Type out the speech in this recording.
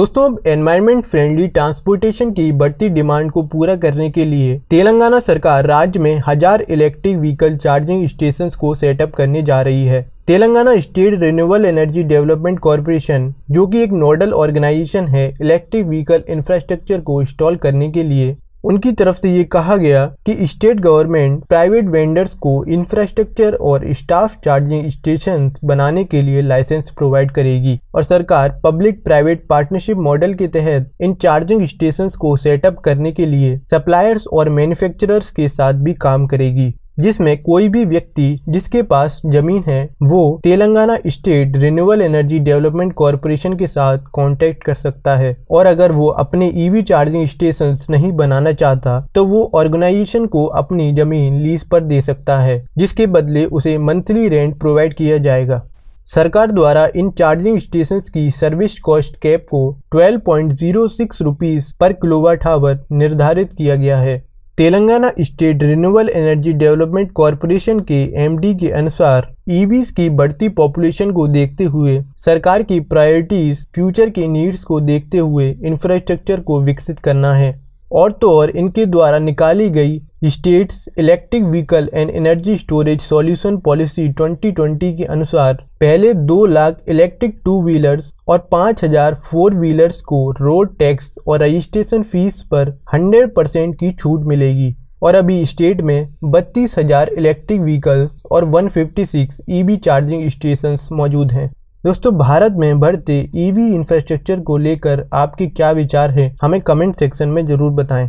दोस्तों अब environment friendly transportation की बढ़ती डिमांड को पूरा करने के लिए तेलंगाना सरकार राज्य में हजार इलेक्ट्रिक व्हीकल चार्जिंग स्टेशन को सेटअप करने जा रही है Telangana State Renewable Energy Development Corporation जो कि एक नोडल ऑर्गेनाइजेशन है इलेक्ट्रिक व्हीकल इंफ्रास्ट्रक्चर को इंस्टॉल करने के लिए उनकी तरफ से ये कहा गया कि स्टेट गवर्नमेंट प्राइवेट वेंडर्स को इंफ्रास्ट्रक्चर और स्टाफ चार्जिंग स्टेशन बनाने के लिए लाइसेंस प्रोवाइड करेगी और सरकार पब्लिक प्राइवेट पार्टनरशिप मॉडल के तहत इन चार्जिंग स्टेशन को सेटअप करने के लिए सप्लायर्स और मैन्युफैक्चरर्स के साथ भी काम करेगी जिसमें कोई भी व्यक्ति जिसके पास जमीन है वो Telangana State Renewable Energy Development Corporation के साथ कांटेक्ट कर सकता है और अगर वो अपने ईवी चार्जिंग स्टेशन नहीं बनाना चाहता तो वो ऑर्गेनाइजेशन को अपनी जमीन लीज पर दे सकता है जिसके बदले उसे मंथली रेंट प्रोवाइड किया जाएगा सरकार द्वारा इन चार्जिंग स्टेशन की सर्विस कॉस्ट कैप को twelve point zero six rupees पर किलोवाट आवर निर्धारित किया गया है Telangana State Renewable Energy Development Corporation के एमडी के अनुसार ईवीज की बढ़ती पॉपुलेशन को देखते हुए सरकार की प्रायोरिटीज फ्यूचर की नीड्स को देखते हुए इंफ्रास्ट्रक्चर को विकसित करना है और तो और इनके द्वारा निकाली गई states electric vehicle and energy storage solution policy 2020 के अनुसार पहले दो लाख इलेक्ट्रिक टू व्हीलर्स और पाँच हजार फोर व्हीलर्स को रोड टैक्स और रजिस्ट्रेशन फीस पर 100 परसेंट की छूट मिलेगी और अभी स्टेट में बत्तीस हजार इलेक्ट्रिक व्हीकल्स और 156 ईवी चार्जिंग स्टेशन मौजूद हैं दोस्तों भारत में बढ़ते ईवी इंफ्रास्ट्रक्चर को लेकर आपके क्या विचार हैं हमें कमेंट सेक्शन में ज़रूर बताएं